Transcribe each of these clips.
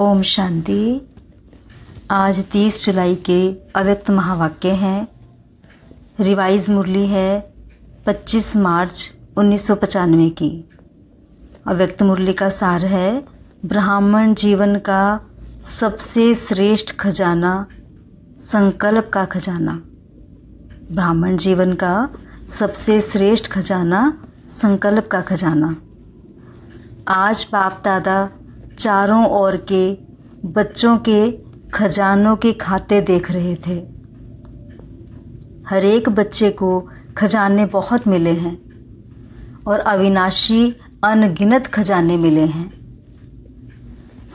ओम शांति आज 30 जुलाई के अव्यक्त महावाक्य हैं रिवाइज मुरली है 25 मार्च उन्नीस की अव्यक्त मुरली का सार है ब्राह्मण जीवन का सबसे श्रेष्ठ खजाना संकल्प का खजाना ब्राह्मण जीवन का सबसे श्रेष्ठ खजाना संकल्प का खजाना आज बाप दादा चारों ओर के बच्चों के खजानों के खाते देख रहे थे हर एक बच्चे को खजाने बहुत मिले हैं और अविनाशी अनगिनत खजाने मिले हैं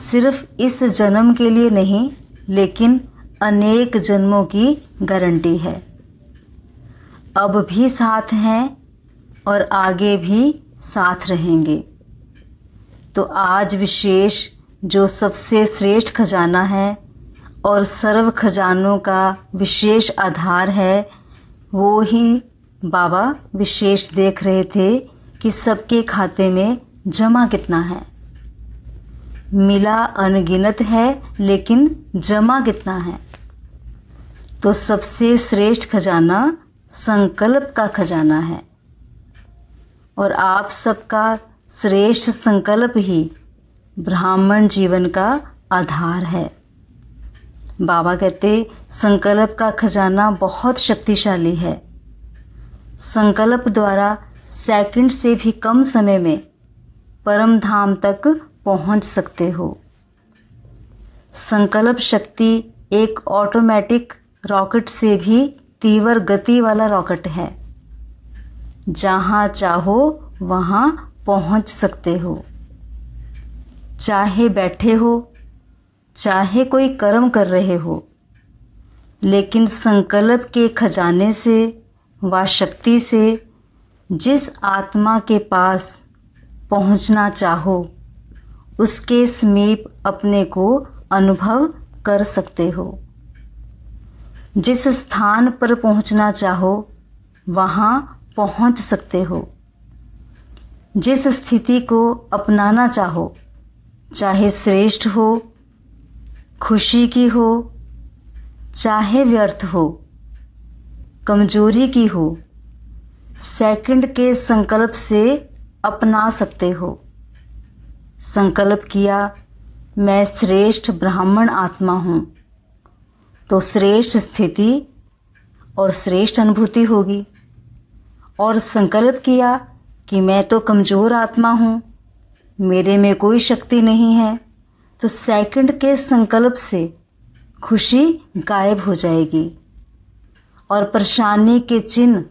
सिर्फ इस जन्म के लिए नहीं लेकिन अनेक जन्मों की गारंटी है अब भी साथ हैं और आगे भी साथ रहेंगे तो आज विशेष जो सबसे श्रेष्ठ खजाना है और सर्व खजानों का विशेष आधार है वो ही बाबा विशेष देख रहे थे कि सबके खाते में जमा कितना है मिला अनगिनत है लेकिन जमा कितना है तो सबसे श्रेष्ठ खजाना संकल्प का खजाना है और आप सबका श्रेष्ठ संकल्प ही ब्राह्मण जीवन का आधार है बाबा कहते संकल्प का खजाना बहुत शक्तिशाली है संकल्प द्वारा सेकंड से भी कम समय में परम धाम तक पहुंच सकते हो संकल्प शक्ति एक ऑटोमेटिक रॉकेट से भी तीव्र गति वाला रॉकेट है जहाँ चाहो वहाँ पहुंच सकते हो चाहे बैठे हो चाहे कोई कर्म कर रहे हो लेकिन संकल्प के खजाने से व शक्ति से जिस आत्मा के पास पहुंचना चाहो उसके समीप अपने को अनुभव कर सकते हो जिस स्थान पर पहुंचना चाहो वहाँ पहुंच सकते हो जिस स्थिति को अपनाना चाहो चाहे श्रेष्ठ हो खुशी की हो चाहे व्यर्थ हो कमजोरी की हो सेकंड के संकल्प से अपना सकते हो संकल्प किया मैं श्रेष्ठ ब्राह्मण आत्मा हूँ तो श्रेष्ठ स्थिति और श्रेष्ठ अनुभूति होगी और संकल्प किया कि मैं तो कमज़ोर आत्मा हूँ मेरे में कोई शक्ति नहीं है तो सेकंड के संकल्प से खुशी गायब हो जाएगी और परेशानी के चिन्ह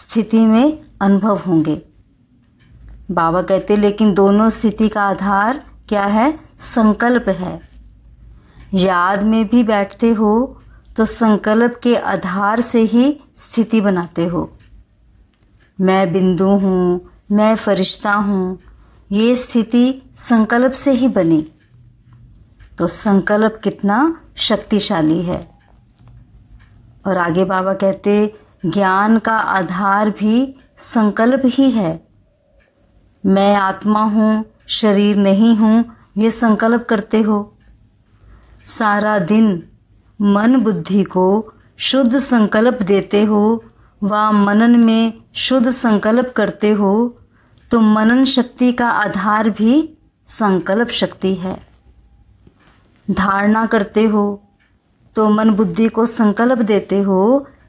स्थिति में अनुभव होंगे बाबा कहते लेकिन दोनों स्थिति का आधार क्या है संकल्प है याद में भी बैठते हो तो संकल्प के आधार से ही स्थिति बनाते हो मैं बिंदु हूँ मैं फरिश्ता हूँ ये स्थिति संकल्प से ही बनी तो संकल्प कितना शक्तिशाली है और आगे बाबा कहते ज्ञान का आधार भी संकल्प ही है मैं आत्मा हूँ शरीर नहीं हूँ ये संकल्प करते हो सारा दिन मन बुद्धि को शुद्ध संकल्प देते हो व मनन में शुद्ध संकल्प करते हो तो मनन शक्ति का आधार भी संकल्प शक्ति है धारणा करते हो तो मन बुद्धि को संकल्प देते हो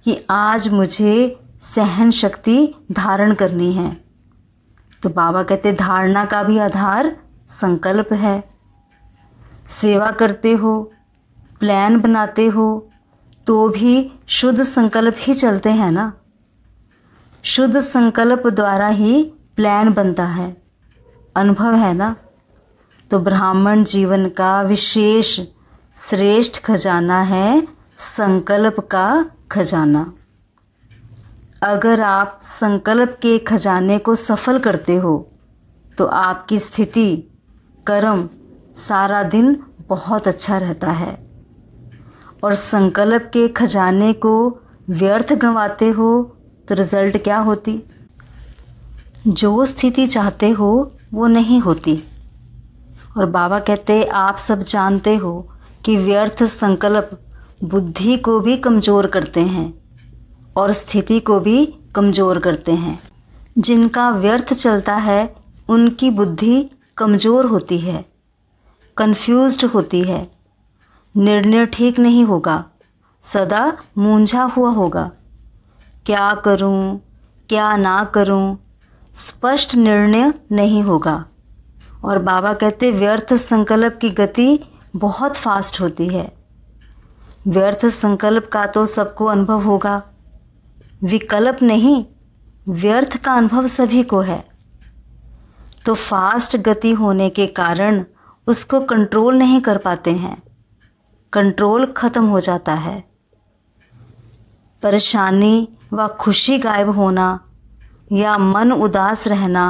कि आज मुझे सहन शक्ति धारण करनी है तो बाबा कहते धारणा का भी आधार संकल्प है सेवा करते हो प्लान बनाते हो तो भी शुद्ध संकल्प ही चलते हैं ना शुद्ध संकल्प द्वारा ही प्लान बनता है अनुभव है ना तो ब्राह्मण जीवन का विशेष श्रेष्ठ खजाना है संकल्प का खजाना अगर आप संकल्प के खजाने को सफल करते हो तो आपकी स्थिति कर्म सारा दिन बहुत अच्छा रहता है और संकल्प के खजाने को व्यर्थ गंवाते हो तो रिज़ल्ट क्या होती जो स्थिति चाहते हो वो नहीं होती और बाबा कहते आप सब जानते हो कि व्यर्थ संकल्प बुद्धि को भी कमज़ोर करते हैं और स्थिति को भी कमज़ोर करते हैं जिनका व्यर्थ चलता है उनकी बुद्धि कमज़ोर होती है कन्फ्यूज होती है निर्णय ठीक नहीं होगा सदा मूंझा हुआ होगा क्या करूं, क्या ना करूं, स्पष्ट निर्णय नहीं होगा और बाबा कहते व्यर्थ संकल्प की गति बहुत फास्ट होती है व्यर्थ संकल्प का तो सबको अनुभव होगा विकल्प नहीं व्यर्थ का अनुभव सभी को है तो फास्ट गति होने के कारण उसको कंट्रोल नहीं कर पाते हैं कंट्रोल ख़त्म हो जाता है परेशानी व खुशी गायब होना या मन उदास रहना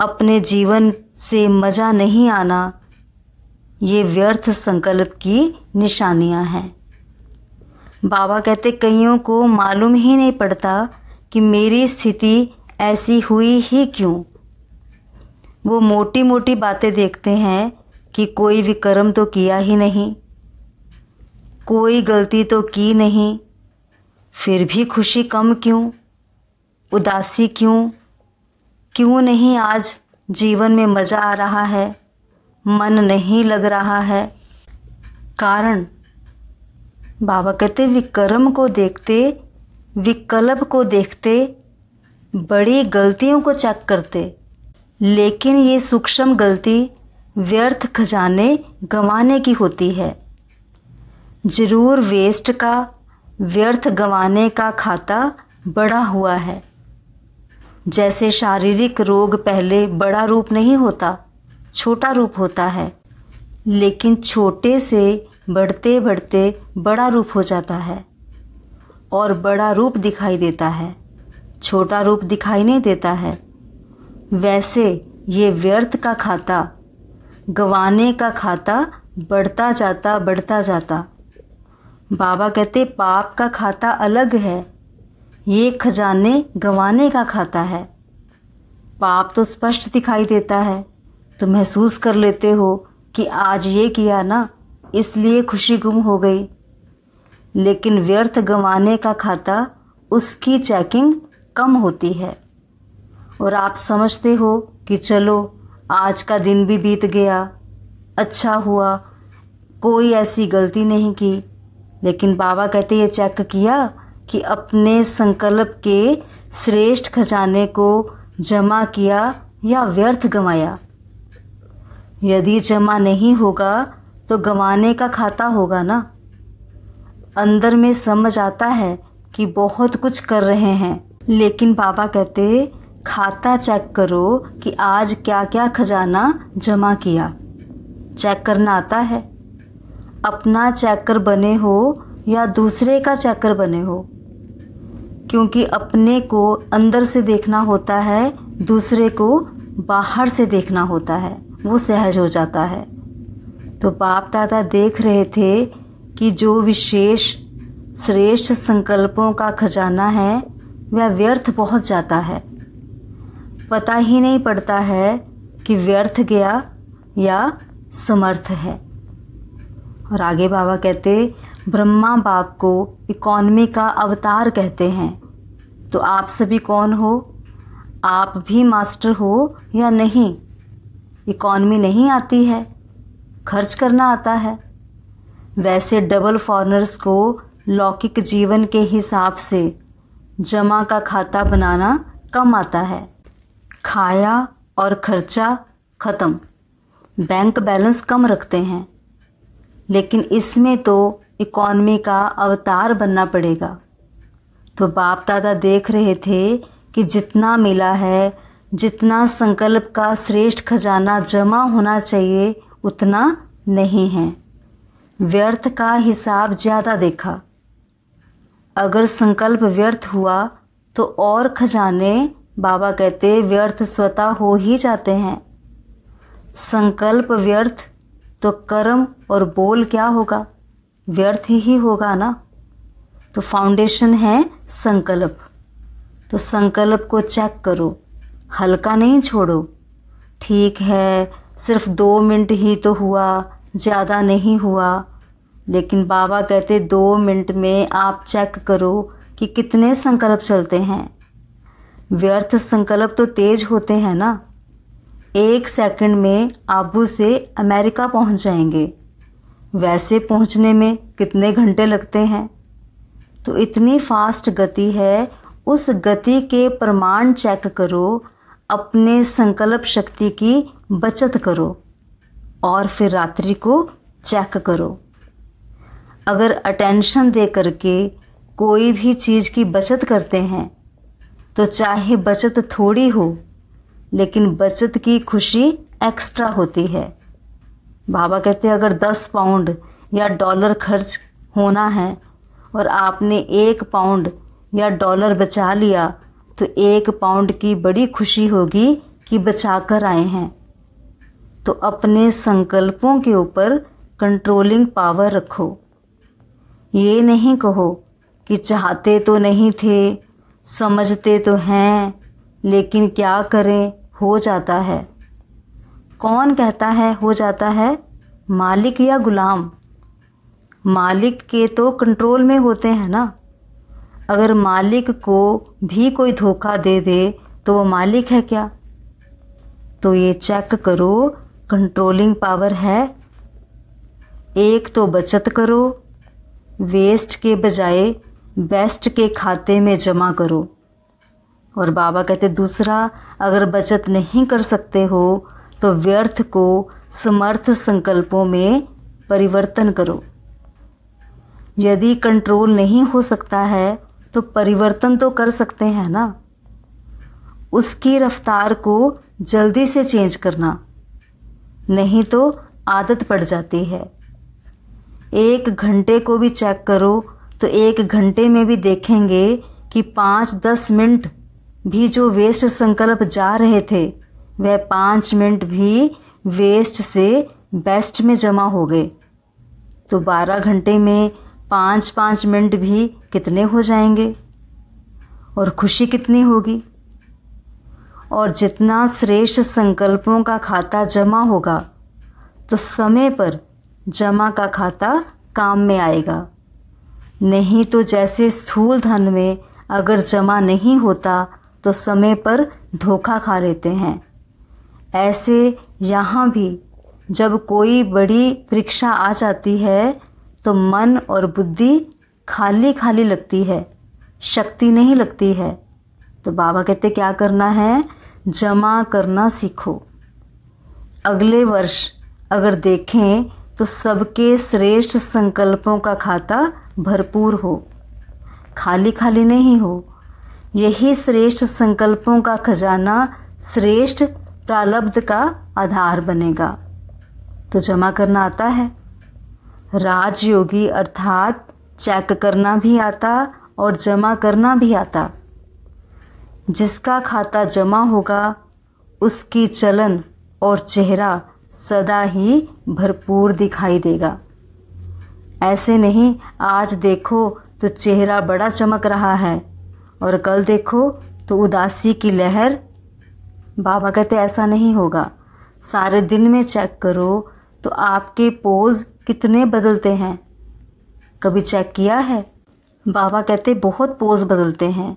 अपने जीवन से मज़ा नहीं आना ये व्यर्थ संकल्प की निशानियां हैं बाबा कहते कईयों को मालूम ही नहीं पड़ता कि मेरी स्थिति ऐसी हुई ही क्यों वो मोटी मोटी बातें देखते हैं कि कोई विक्रम तो किया ही नहीं कोई गलती तो की नहीं फिर भी खुशी कम क्यों उदासी क्यों क्यों नहीं आज जीवन में मज़ा आ रहा है मन नहीं लग रहा है कारण बाबा कहते विक्रम को देखते विकल्प को देखते बड़ी गलतियों को चेक करते लेकिन ये सूक्ष्म गलती व्यर्थ खजाने गंवाने की होती है ज़रूर वेस्ट का व्यर्थ गंवाने का खाता बड़ा हुआ है जैसे शारीरिक रोग पहले बड़ा रूप नहीं होता छोटा रूप होता है लेकिन छोटे से बढ़ते बढ़ते बड़ा रूप हो जाता है और बड़ा रूप दिखाई देता है छोटा रूप दिखाई नहीं देता है वैसे ये व्यर्थ का खाता गंवाने का खाता बढ़ता जाता बढ़ता जाता बाबा कहते पाप का खाता अलग है ये खजाने गंवाने का खाता है पाप तो स्पष्ट दिखाई देता है तो महसूस कर लेते हो कि आज ये किया ना इसलिए खुशी गुम हो गई लेकिन व्यर्थ गंवाने का खाता उसकी चेकिंग कम होती है और आप समझते हो कि चलो आज का दिन भी बीत गया अच्छा हुआ कोई ऐसी गलती नहीं की लेकिन बाबा कहते ये चेक किया कि अपने संकल्प के श्रेष्ठ खजाने को जमा किया या व्यर्थ गंवाया यदि जमा नहीं होगा तो गंवाने का खाता होगा ना अंदर में समझ आता है कि बहुत कुछ कर रहे हैं लेकिन बाबा कहते खाता चेक करो कि आज क्या क्या खजाना जमा किया चेक करना आता है अपना चक्र बने हो या दूसरे का चक्र बने हो क्योंकि अपने को अंदर से देखना होता है दूसरे को बाहर से देखना होता है वो सहज हो जाता है तो बाप दादा देख रहे थे कि जो विशेष श्रेष्ठ संकल्पों का खजाना है वह व्यर्थ बहुत जाता है पता ही नहीं पड़ता है कि व्यर्थ गया या समर्थ है और आगे बाबा कहते ब्रह्मा बाप को इकॉनमी का अवतार कहते हैं तो आप सभी कौन हो आप भी मास्टर हो या नहीं इकॉनमी नहीं आती है खर्च करना आता है वैसे डबल फॉरनर्स को लौकिक जीवन के हिसाब से जमा का खाता बनाना कम आता है खाया और खर्चा ख़त्म बैंक बैलेंस कम रखते हैं लेकिन इसमें तो इकॉनमी का अवतार बनना पड़ेगा तो बाप दादा देख रहे थे कि जितना मिला है जितना संकल्प का श्रेष्ठ खजाना जमा होना चाहिए उतना नहीं है व्यर्थ का हिसाब ज़्यादा देखा अगर संकल्प व्यर्थ हुआ तो और खजाने बाबा कहते व्यर्थ स्वतः हो ही जाते हैं संकल्प व्यर्थ तो कर्म और बोल क्या होगा व्यर्थ ही होगा ना तो फाउंडेशन है संकल्प तो संकल्प को चेक करो हल्का नहीं छोड़ो ठीक है सिर्फ दो मिनट ही तो हुआ ज़्यादा नहीं हुआ लेकिन बाबा कहते दो मिनट में आप चेक करो कि कितने संकल्प चलते हैं व्यर्थ संकल्प तो तेज होते हैं ना एक सेकंड में आबू से अमेरिका पहुंच जाएंगे वैसे पहुंचने में कितने घंटे लगते हैं तो इतनी फास्ट गति है उस गति के प्रमाण चेक करो अपने संकल्प शक्ति की बचत करो और फिर रात्रि को चेक करो अगर अटेंशन दे करके कोई भी चीज़ की बचत करते हैं तो चाहे बचत थोड़ी हो लेकिन बचत की खुशी एक्स्ट्रा होती है बाबा कहते हैं अगर दस पाउंड या डॉलर खर्च होना है और आपने एक पाउंड या डॉलर बचा लिया तो एक पाउंड की बड़ी खुशी होगी कि बचा कर आए हैं तो अपने संकल्पों के ऊपर कंट्रोलिंग पावर रखो ये नहीं कहो कि चाहते तो नहीं थे समझते तो हैं लेकिन क्या करें हो जाता है कौन कहता है हो जाता है मालिक या गुलाम मालिक के तो कंट्रोल में होते हैं ना अगर मालिक को भी कोई धोखा दे दे तो वो मालिक है क्या तो ये चेक करो कंट्रोलिंग पावर है एक तो बचत करो वेस्ट के बजाय बेस्ट के खाते में जमा करो और बाबा कहते दूसरा अगर बचत नहीं कर सकते हो तो व्यर्थ को समर्थ संकल्पों में परिवर्तन करो यदि कंट्रोल नहीं हो सकता है तो परिवर्तन तो कर सकते हैं ना उसकी रफ्तार को जल्दी से चेंज करना नहीं तो आदत पड़ जाती है एक घंटे को भी चेक करो तो एक घंटे में भी देखेंगे कि पाँच दस मिनट भी जो वेस्ट संकल्प जा रहे थे वह पाँच मिनट भी वेस्ट से बेस्ट में जमा हो गए तो बारह घंटे में पाँच पाँच मिनट भी कितने हो जाएंगे और खुशी कितनी होगी और जितना श्रेष्ठ संकल्पों का खाता जमा होगा तो समय पर जमा का खाता काम में आएगा नहीं तो जैसे स्थूल धन में अगर जमा नहीं होता तो समय पर धोखा खा लेते हैं ऐसे यहाँ भी जब कोई बड़ी परीक्षा आ जाती है तो मन और बुद्धि खाली खाली लगती है शक्ति नहीं लगती है तो बाबा कहते क्या करना है जमा करना सीखो अगले वर्ष अगर देखें तो सबके श्रेष्ठ संकल्पों का खाता भरपूर हो खाली खाली नहीं हो यही श्रेष्ठ संकल्पों का खजाना श्रेष्ठ प्रालब्ध का आधार बनेगा तो जमा करना आता है राजयोगी अर्थात चेक करना भी आता और जमा करना भी आता जिसका खाता जमा होगा उसकी चलन और चेहरा सदा ही भरपूर दिखाई देगा ऐसे नहीं आज देखो तो चेहरा बड़ा चमक रहा है और कल देखो तो उदासी की लहर बाबा कहते ऐसा नहीं होगा सारे दिन में चेक करो तो आपके पोज कितने बदलते हैं कभी चेक किया है बाबा कहते बहुत पोज बदलते हैं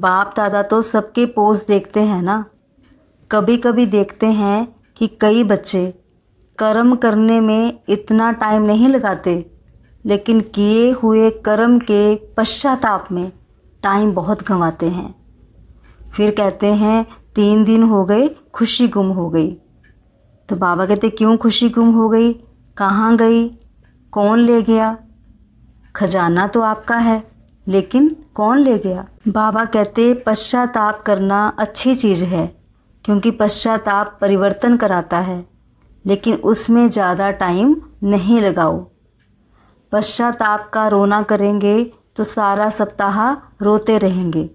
बाप दादा तो सबके पोज देखते हैं ना कभी कभी देखते हैं कि कई बच्चे कर्म करने में इतना टाइम नहीं लगाते लेकिन किए हुए कर्म के पश्चाताप में टाइम बहुत गंवाते हैं फिर कहते हैं तीन दिन हो गए खुशी गुम हो गई तो बाबा कहते क्यों खुशी गुम हो गई कहाँ गई कौन ले गया खजाना तो आपका है लेकिन कौन ले गया बाबा कहते पश्चाताप करना अच्छी चीज़ है क्योंकि पश्चाताप परिवर्तन कराता है लेकिन उसमें ज़्यादा टाइम नहीं लगाओ पश्चाताप का रोना करेंगे तो सारा सप्ताह रोते रहेंगे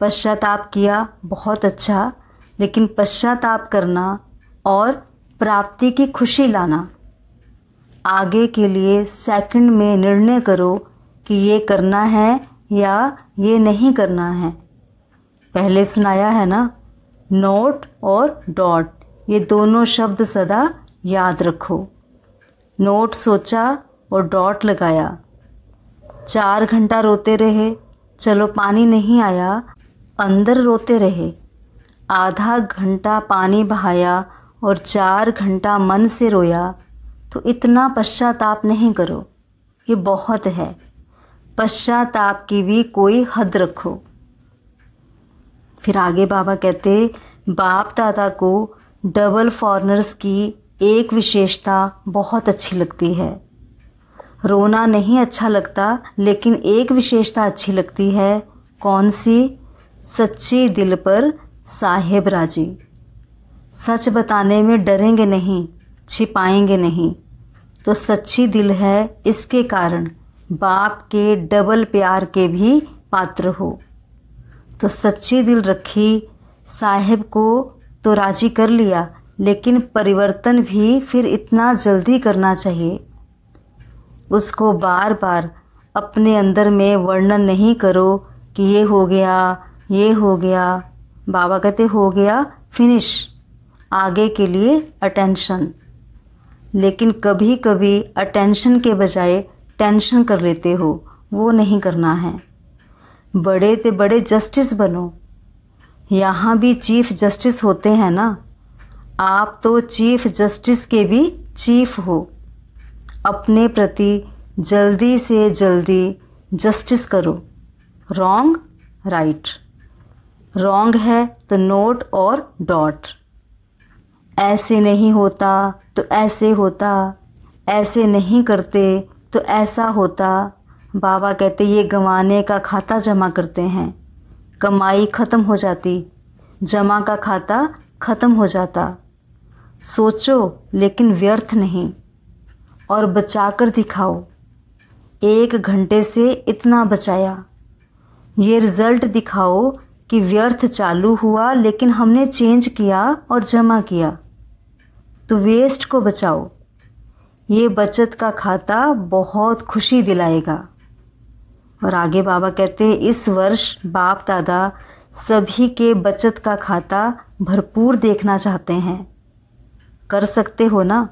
पश्चाताप किया बहुत अच्छा लेकिन पश्चाताप करना और प्राप्ति की खुशी लाना आगे के लिए सेकंड में निर्णय करो कि ये करना है या ये नहीं करना है पहले सुनाया है ना नोट और डॉट ये दोनों शब्द सदा याद रखो नोट सोचा और डॉट लगाया चार घंटा रोते रहे चलो पानी नहीं आया अंदर रोते रहे आधा घंटा पानी बहाया और चार घंटा मन से रोया तो इतना पश्चाताप नहीं करो ये बहुत है पश्चाताप की भी कोई हद रखो फिर आगे बाबा कहते बाप दादा को डबल फॉरनर्स की एक विशेषता बहुत अच्छी लगती है रोना नहीं अच्छा लगता लेकिन एक विशेषता अच्छी लगती है कौन सी सच्ची दिल पर साहेब राजी सच बताने में डरेंगे नहीं छिपाएंगे नहीं तो सच्ची दिल है इसके कारण बाप के डबल प्यार के भी पात्र हो तो सच्ची दिल रखी साहेब को तो राजी कर लिया लेकिन परिवर्तन भी फिर इतना जल्दी करना चाहिए उसको बार बार अपने अंदर में वर्णन नहीं करो कि ये हो गया ये हो गया बाबा कहते हो गया फिनिश आगे के लिए अटेंशन लेकिन कभी कभी अटेंशन के बजाय टेंशन कर लेते हो वो नहीं करना है बड़े ते बड़े जस्टिस बनो यहाँ भी चीफ जस्टिस होते हैं ना आप तो चीफ जस्टिस के भी चीफ हो अपने प्रति जल्दी से जल्दी जस्टिस करो रॉन्ग राइट रॉन्ग है तो नोट और डॉट ऐसे नहीं होता तो ऐसे होता ऐसे नहीं करते तो ऐसा होता बाबा कहते ये गंवाने का खाता जमा करते हैं कमाई ख़त्म हो जाती जमा का खाता ख़त्म हो जाता सोचो लेकिन व्यर्थ नहीं और बचाकर दिखाओ एक घंटे से इतना बचाया ये रिज़ल्ट दिखाओ कि व्यर्थ चालू हुआ लेकिन हमने चेंज किया और जमा किया तो वेस्ट को बचाओ ये बचत का खाता बहुत खुशी दिलाएगा और आगे बाबा कहते हैं इस वर्ष बाप दादा सभी के बचत का खाता भरपूर देखना चाहते हैं कर सकते हो ना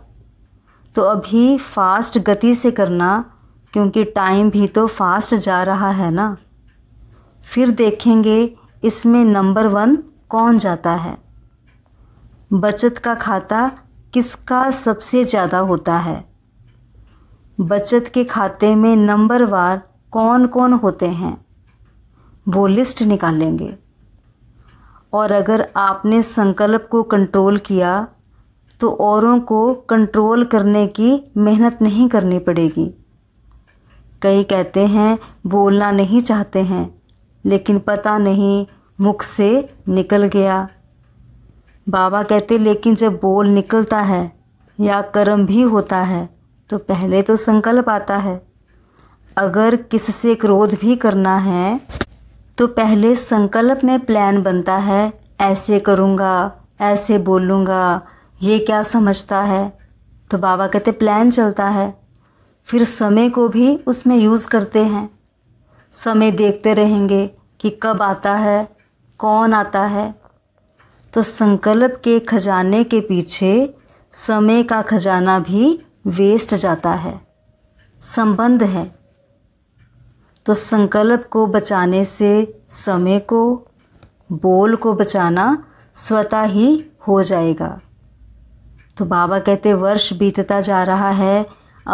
तो अभी फास्ट गति से करना क्योंकि टाइम भी तो फास्ट जा रहा है ना फिर देखेंगे इसमें नंबर वन कौन जाता है बचत का खाता किसका सबसे ज़्यादा होता है बचत के खाते में नंबर वार कौन कौन होते हैं वो लिस्ट निकालेंगे और अगर आपने संकल्प को कंट्रोल किया तो औरों को कंट्रोल करने की मेहनत नहीं करनी पड़ेगी कई कहते हैं बोलना नहीं चाहते हैं लेकिन पता नहीं मुख से निकल गया बाबा कहते लेकिन जब बोल निकलता है या कर्म भी होता है तो पहले तो संकल्प आता है अगर किससे क्रोध भी करना है तो पहले संकल्प में प्लान बनता है ऐसे करूँगा ऐसे बोलूँगा ये क्या समझता है तो बाबा कहते प्लान चलता है फिर समय को भी उसमें यूज़ करते हैं समय देखते रहेंगे कि कब आता है कौन आता है तो संकल्प के खजाने के पीछे समय का खजाना भी वेस्ट जाता है संबंध है तो संकल्प को बचाने से समय को बोल को बचाना स्वतः ही हो जाएगा तो बाबा कहते वर्ष बीतता जा रहा है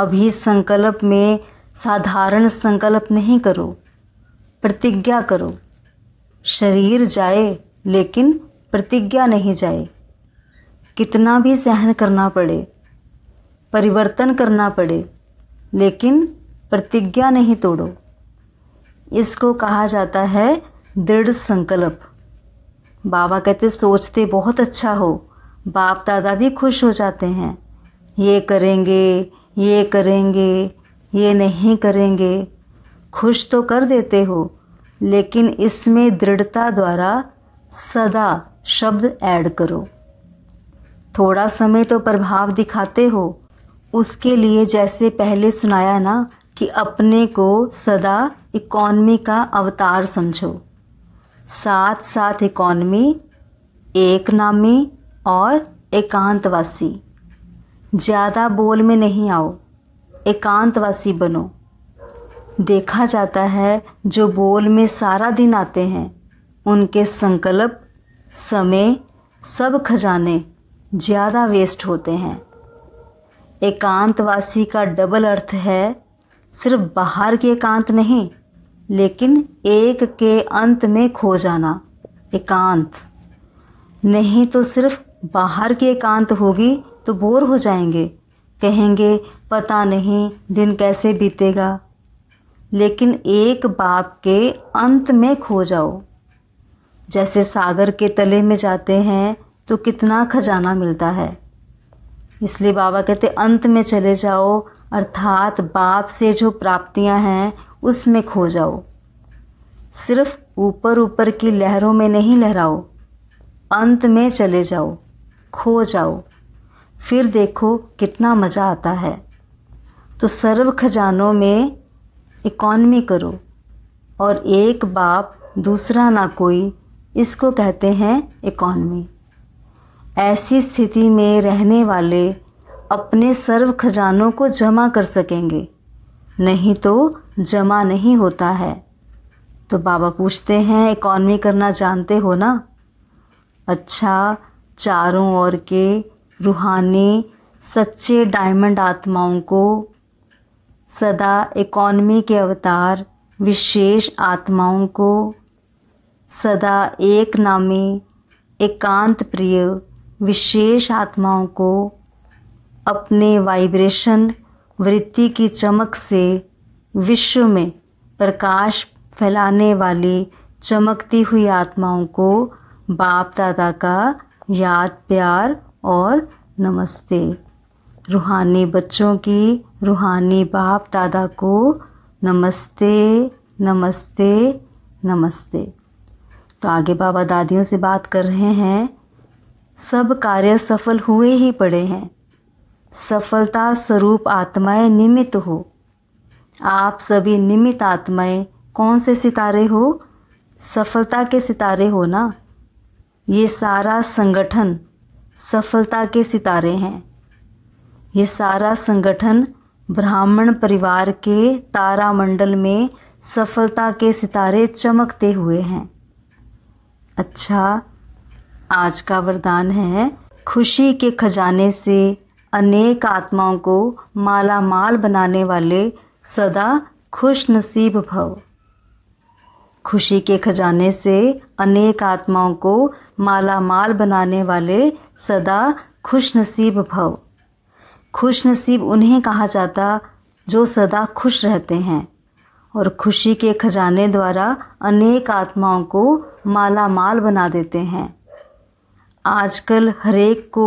अभी संकल्प में साधारण संकल्प नहीं करो प्रतिज्ञा करो शरीर जाए लेकिन प्रतिज्ञा नहीं जाए कितना भी सहन करना पड़े परिवर्तन करना पड़े लेकिन प्रतिज्ञा नहीं तोड़ो इसको कहा जाता है दृढ़ संकल्प बाबा कहते सोचते बहुत अच्छा हो बाप दादा भी खुश हो जाते हैं ये करेंगे ये करेंगे ये नहीं करेंगे खुश तो कर देते हो लेकिन इसमें दृढ़ता द्वारा सदा शब्द ऐड करो थोड़ा समय तो प्रभाव दिखाते हो उसके लिए जैसे पहले सुनाया ना कि अपने को सदा इकॉनमी का अवतार समझो साथ साथ इकॉनमी एक नामी और एकांतवासी ज़्यादा बोल में नहीं आओ एकांतवासी बनो देखा जाता है जो बोल में सारा दिन आते हैं उनके संकल्प समय सब खजाने ज़्यादा वेस्ट होते हैं एकांतवासी का डबल अर्थ है सिर्फ बाहर के एकांत नहीं लेकिन एक के अंत में खो जाना एकांत नहीं तो सिर्फ बाहर की एकांत होगी तो बोर हो जाएंगे कहेंगे पता नहीं दिन कैसे बीतेगा लेकिन एक बाप के अंत में खो जाओ जैसे सागर के तले में जाते हैं तो कितना खजाना मिलता है इसलिए बाबा कहते अंत में चले जाओ अर्थात बाप से जो प्राप्तियां हैं उसमें खो जाओ सिर्फ ऊपर ऊपर की लहरों में नहीं लहराओ अंत में चले जाओ खो जाओ फिर देखो कितना मज़ा आता है तो सर्व खजानों में इकॉनमी करो और एक बाप दूसरा ना कोई इसको कहते हैं इकॉनमी ऐसी स्थिति में रहने वाले अपने सर्व खजानों को जमा कर सकेंगे नहीं तो जमा नहीं होता है तो बाबा पूछते हैं इकॉनमी करना जानते हो ना अच्छा चारों ओर के रूहानी सच्चे डायमंड आत्माओं को सदा इकॉनमी के अवतार विशेष आत्माओं को सदा एक नामी एकांत प्रिय विशेष आत्माओं को अपने वाइब्रेशन वृत्ति की चमक से विश्व में प्रकाश फैलाने वाली चमकती हुई आत्माओं को बाप दादा का याद प्यार और नमस्ते रूहानी बच्चों की रूहानी बाप दादा को नमस्ते नमस्ते नमस्ते तो आगे बाबा दादियों से बात कर रहे हैं सब कार्य सफल हुए ही पड़े हैं सफलता स्वरूप आत्माएं निमित्त हो आप सभी निमित्त आत्माएं कौन से सितारे हो सफलता के सितारे हो ना ये सारा संगठन सफलता के सितारे हैं ये सारा संगठन ब्राह्मण परिवार के तारामंडल में सफलता के सितारे चमकते हुए हैं अच्छा आज का वरदान है खुशी के खजाने से अनेक आत्माओं को माला माल बनाने वाले सदा खुश नसीब भव खुशी के खजाने से अनेक आत्माओं को माला माल बनाने वाले सदा खुश नसीब भव खुश नसीब उन्हें कहा जाता जो सदा खुश रहते हैं और खुशी के खजाने द्वारा अनेक आत्माओं को माला माल बना देते हैं आजकल हरेक को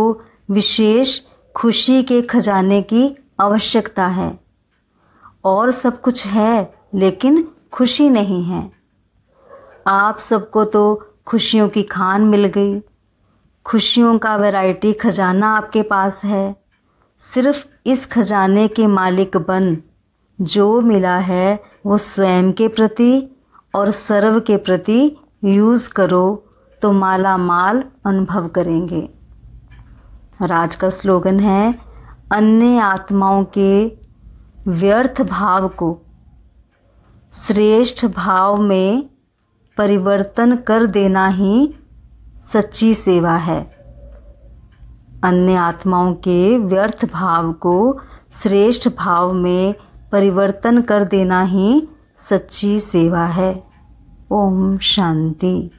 विशेष खुशी के खजाने की आवश्यकता है और सब कुछ है लेकिन खुशी नहीं है आप सबको तो खुशियों की खान मिल गई खुशियों का वैरायटी खजाना आपके पास है सिर्फ इस खजाने के मालिक बन जो मिला है वो स्वयं के प्रति और सर्व के प्रति यूज़ करो तो माला माल अनुभव करेंगे राज का स्लोगन है अन्य आत्माओं के व्यर्थ भाव को श्रेष्ठ भाव में परिवर्तन कर देना ही सच्ची सेवा है अन्य आत्माओं के व्यर्थ भाव को श्रेष्ठ भाव में परिवर्तन कर देना ही सच्ची सेवा है ओम शांति